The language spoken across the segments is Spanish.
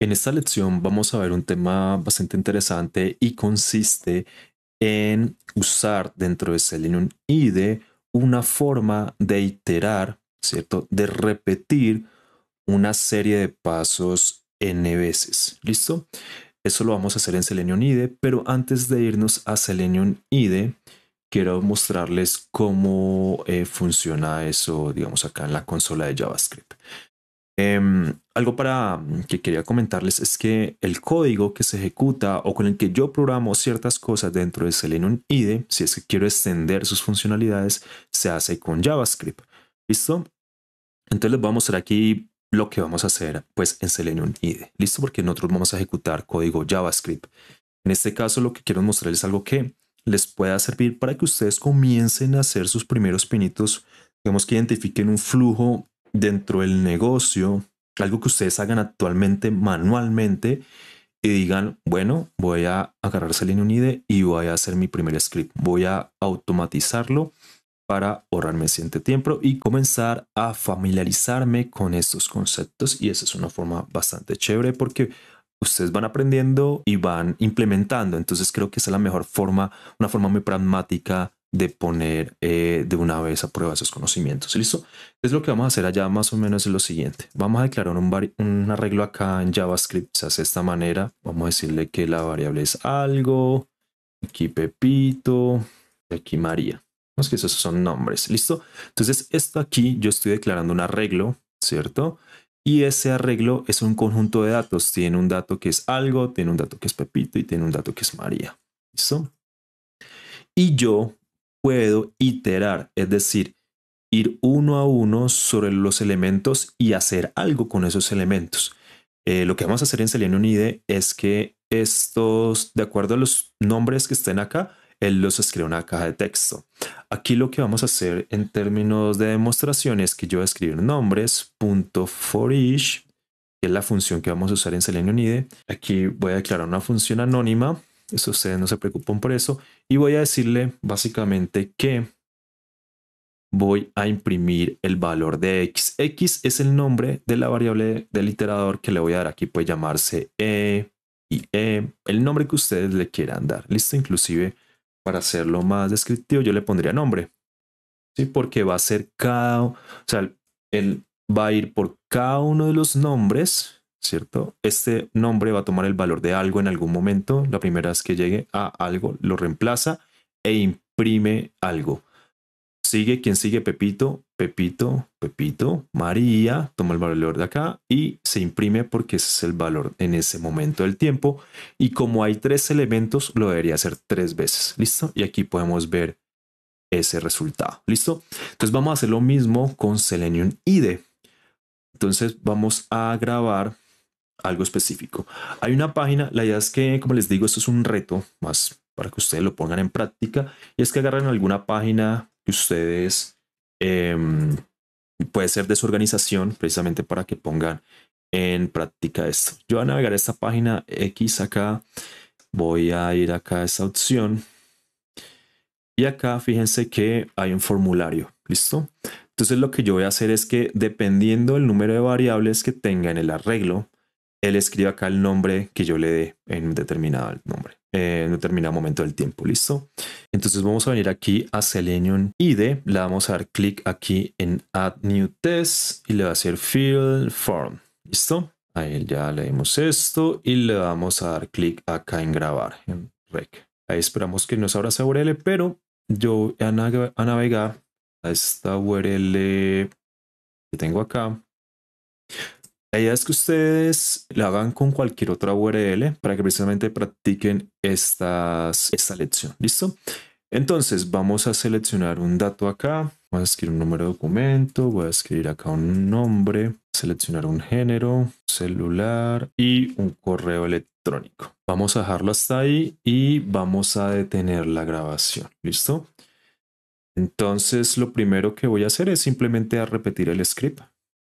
En esta lección vamos a ver un tema bastante interesante y consiste en usar dentro de Selenium IDE una forma de iterar, ¿cierto? De repetir una serie de pasos n veces. ¿Listo? Eso lo vamos a hacer en Selenium IDE, pero antes de irnos a Selenium IDE, quiero mostrarles cómo eh, funciona eso, digamos, acá en la consola de JavaScript. Em, algo para mm, que quería comentarles es que el código que se ejecuta o con el que yo programo ciertas cosas dentro de Selenium IDE, si es que quiero extender sus funcionalidades, se hace con JavaScript. ¿Listo? Entonces les voy a mostrar aquí lo que vamos a hacer pues en Selenium IDE. ¿Listo? Porque nosotros vamos a ejecutar código JavaScript. En este caso lo que quiero mostrarles es algo que les pueda servir para que ustedes comiencen a hacer sus primeros pinitos, digamos que identifiquen un flujo dentro del negocio, algo que ustedes hagan actualmente manualmente y digan, bueno, voy a agarrar Selenium unide y voy a hacer mi primer script. Voy a automatizarlo para ahorrarme siguiente tiempo y comenzar a familiarizarme con estos conceptos. Y esa es una forma bastante chévere porque ustedes van aprendiendo y van implementando. Entonces creo que esa es la mejor forma, una forma muy pragmática de poner eh, de una vez a prueba esos conocimientos. ¿Listo? Entonces lo que vamos a hacer allá más o menos es lo siguiente. Vamos a declarar un, un arreglo acá en JavaScript. Se hace de esta manera. Vamos a decirle que la variable es algo. Aquí Pepito. Aquí María. No es que esos son nombres. ¿Listo? Entonces esto aquí yo estoy declarando un arreglo. ¿Cierto? Y ese arreglo es un conjunto de datos. Tiene un dato que es algo, tiene un dato que es Pepito y tiene un dato que es María. ¿Listo? Y yo puedo iterar, es decir, ir uno a uno sobre los elementos y hacer algo con esos elementos. Eh, lo que vamos a hacer en Selenium IDE es que estos, de acuerdo a los nombres que estén acá, él los escribe en una caja de texto. Aquí lo que vamos a hacer en términos de demostración es que yo voy a escribir nombres, punto for each, que es la función que vamos a usar en Selenium IDE. Aquí voy a declarar una función anónima eso ustedes no se preocupen por eso. Y voy a decirle básicamente que voy a imprimir el valor de x. x es el nombre de la variable del iterador que le voy a dar aquí. Puede llamarse e y e, el nombre que ustedes le quieran dar. Listo, inclusive para hacerlo más descriptivo yo le pondría nombre. ¿Sí? Porque va a ser cada, o sea, él va a ir por cada uno de los nombres ¿cierto? Este nombre va a tomar el valor de algo en algún momento. La primera vez que llegue a algo, lo reemplaza e imprime algo. Sigue quien sigue Pepito, Pepito, Pepito, María, toma el valor de acá y se imprime porque ese es el valor en ese momento del tiempo. Y como hay tres elementos, lo debería hacer tres veces. ¿Listo? Y aquí podemos ver ese resultado. ¿Listo? Entonces vamos a hacer lo mismo con Selenium IDE. Entonces vamos a grabar algo específico. Hay una página, la idea es que, como les digo, esto es un reto más para que ustedes lo pongan en práctica, y es que agarren alguna página que ustedes, em, puede ser de su organización, precisamente para que pongan en práctica esto. Yo voy a navegar a esta página X acá, voy a ir acá a esta opción, y acá fíjense que hay un formulario, ¿listo? Entonces lo que yo voy a hacer es que dependiendo del número de variables que tenga en el arreglo, él escribe acá el nombre que yo le dé en determinado nombre, eh, en determinado momento del tiempo. ¿Listo? Entonces vamos a venir aquí a Selenium ID, le vamos a dar clic aquí en Add New Test y le va a hacer Field Form. ¿Listo? Ahí ya dimos esto y le vamos a dar clic acá en grabar, en rec. Ahí esperamos que nos abra esa URL, pero yo voy a navegar a esta URL que tengo acá la idea es que ustedes la hagan con cualquier otra URL para que precisamente practiquen estas, esta lección. ¿Listo? Entonces vamos a seleccionar un dato acá. Voy a escribir un número de documento. Voy a escribir acá un nombre. Seleccionar un género, celular y un correo electrónico. Vamos a dejarlo hasta ahí y vamos a detener la grabación. ¿Listo? Entonces lo primero que voy a hacer es simplemente a repetir el script.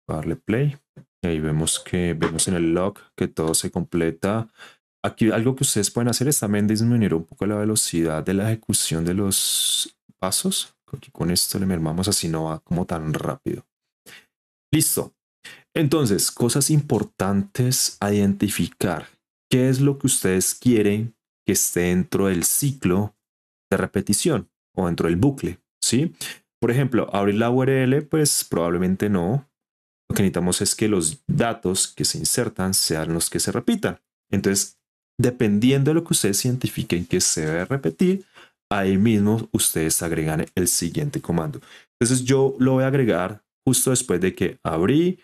darle play. Ahí vemos que vemos en el log que todo se completa. Aquí algo que ustedes pueden hacer es también disminuir un poco la velocidad de la ejecución de los pasos. Aquí con esto le mermamos así no va como tan rápido. Listo. Entonces, cosas importantes a identificar. ¿Qué es lo que ustedes quieren que esté dentro del ciclo de repetición o dentro del bucle? ¿Sí? Por ejemplo, abrir la URL, pues probablemente no. Lo que necesitamos es que los datos que se insertan sean los que se repitan. Entonces, dependiendo de lo que ustedes identifiquen que se debe repetir, ahí mismo ustedes agregan el siguiente comando. Entonces yo lo voy a agregar justo después de que abrí,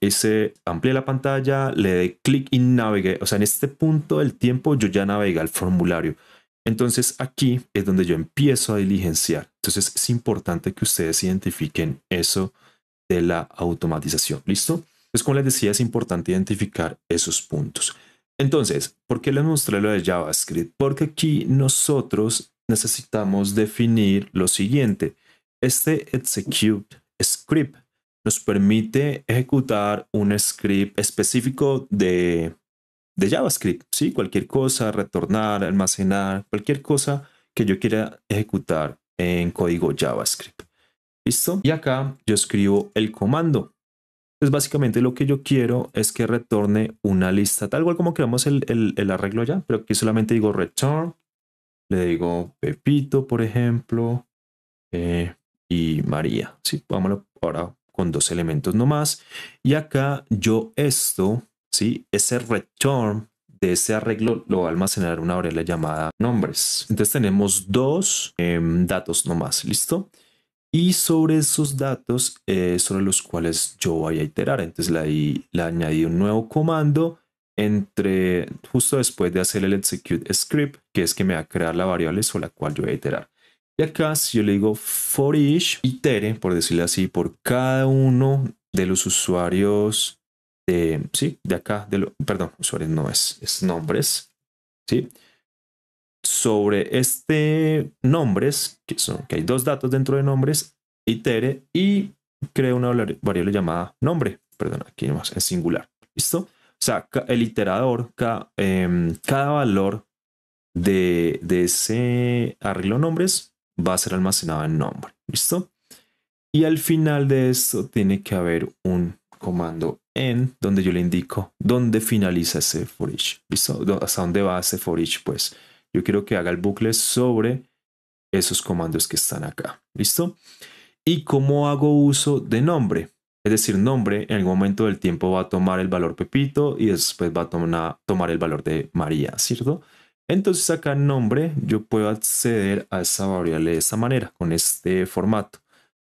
ese, amplié la pantalla, le dé clic y navegué. O sea, en este punto del tiempo yo ya navegué al formulario. Entonces aquí es donde yo empiezo a diligenciar. Entonces es importante que ustedes identifiquen eso de la automatización. ¿Listo? Entonces, como les decía, es importante identificar esos puntos. Entonces, ¿por qué les mostré lo de JavaScript? Porque aquí nosotros necesitamos definir lo siguiente. Este execute script nos permite ejecutar un script específico de, de JavaScript, ¿sí? Cualquier cosa, retornar, almacenar, cualquier cosa que yo quiera ejecutar en código JavaScript. ¿Listo? Y acá yo escribo el comando. Entonces pues básicamente lo que yo quiero es que retorne una lista, tal cual como creamos el, arreglo ya, pero aquí solamente digo return, le digo Pepito, por ejemplo, eh, y María. Sí, vámonos ahora con dos elementos nomás. Y acá yo esto, ¿sí? ese return de ese arreglo lo va a almacenar una variable llamada nombres. Entonces tenemos dos em, datos nomás, ¿listo? y sobre esos datos eh, sobre los cuales yo voy a iterar. Entonces le, le añadí un nuevo comando entre justo después de hacer el execute script, que es que me va a crear la variable sobre la cual yo voy a iterar. Y acá, si yo le digo for each, itere, por decirle así, por cada uno de los usuarios de, sí, de acá, de perdón, usuarios no es, es nombres, sí sobre este nombres, que, son, que hay dos datos dentro de nombres, itere y crea una variable llamada nombre. Perdón, aquí en singular. ¿Listo? O sea, el iterador, cada, em, cada valor de, de ese arreglo nombres va a ser almacenado en nombre. ¿Listo? Y al final de esto tiene que haber un comando en donde yo le indico dónde finaliza ese for each. ¿Listo? Hasta dónde va ese for each, pues. Yo quiero que haga el bucle sobre esos comandos que están acá. ¿Listo? ¿Y cómo hago uso de nombre? Es decir, nombre en algún momento del tiempo va a tomar el valor Pepito y después va a tomar el valor de María, ¿cierto? Entonces acá en nombre yo puedo acceder a esa variable de esa manera, con este formato.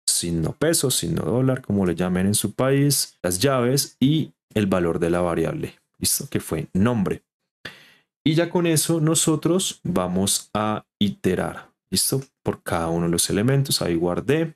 Signo peso, signo dólar, como le llamen en su país, las llaves y el valor de la variable. ¿Listo? Que fue nombre. Y ya con eso nosotros vamos a iterar, ¿listo? Por cada uno de los elementos, ahí guardé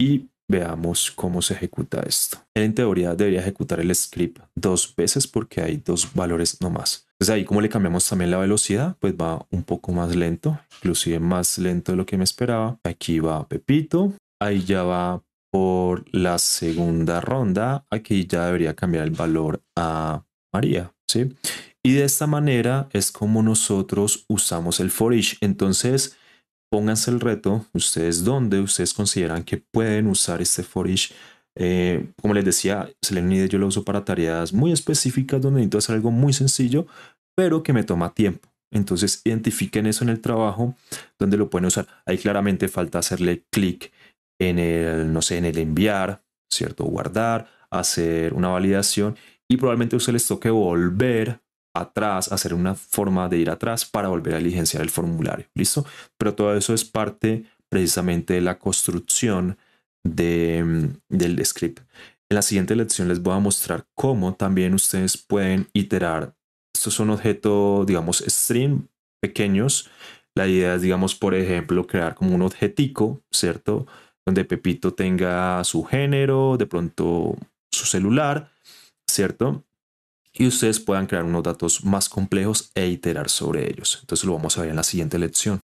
y veamos cómo se ejecuta esto. en teoría debería ejecutar el script dos veces porque hay dos valores nomás. Entonces ahí como le cambiamos también la velocidad, pues va un poco más lento, inclusive más lento de lo que me esperaba. Aquí va Pepito, ahí ya va por la segunda ronda, aquí ya debería cambiar el valor a María, ¿sí? Y de esta manera es como nosotros usamos el for Entonces, pónganse el reto, ustedes dónde ustedes consideran que pueden usar este for eh, como les decía, Selenide yo lo uso para tareas muy específicas donde necesito hacer algo muy sencillo, pero que me toma tiempo. Entonces, identifiquen eso en el trabajo donde lo pueden usar. Ahí claramente falta hacerle clic en el, no sé, en el enviar, ¿cierto? Guardar, hacer una validación y probablemente ustedes les toque volver atrás, hacer una forma de ir atrás para volver a diligenciar el formulario. ¿Listo? Pero todo eso es parte precisamente de la construcción de, mm, del script. En la siguiente lección les voy a mostrar cómo también ustedes pueden iterar. Estos son objetos, digamos, stream pequeños. La idea es, digamos, por ejemplo, crear como un objetico, ¿cierto? Donde Pepito tenga su género, de pronto su celular, ¿cierto? y ustedes puedan crear unos datos más complejos e iterar sobre ellos. Entonces lo vamos a ver en la siguiente lección.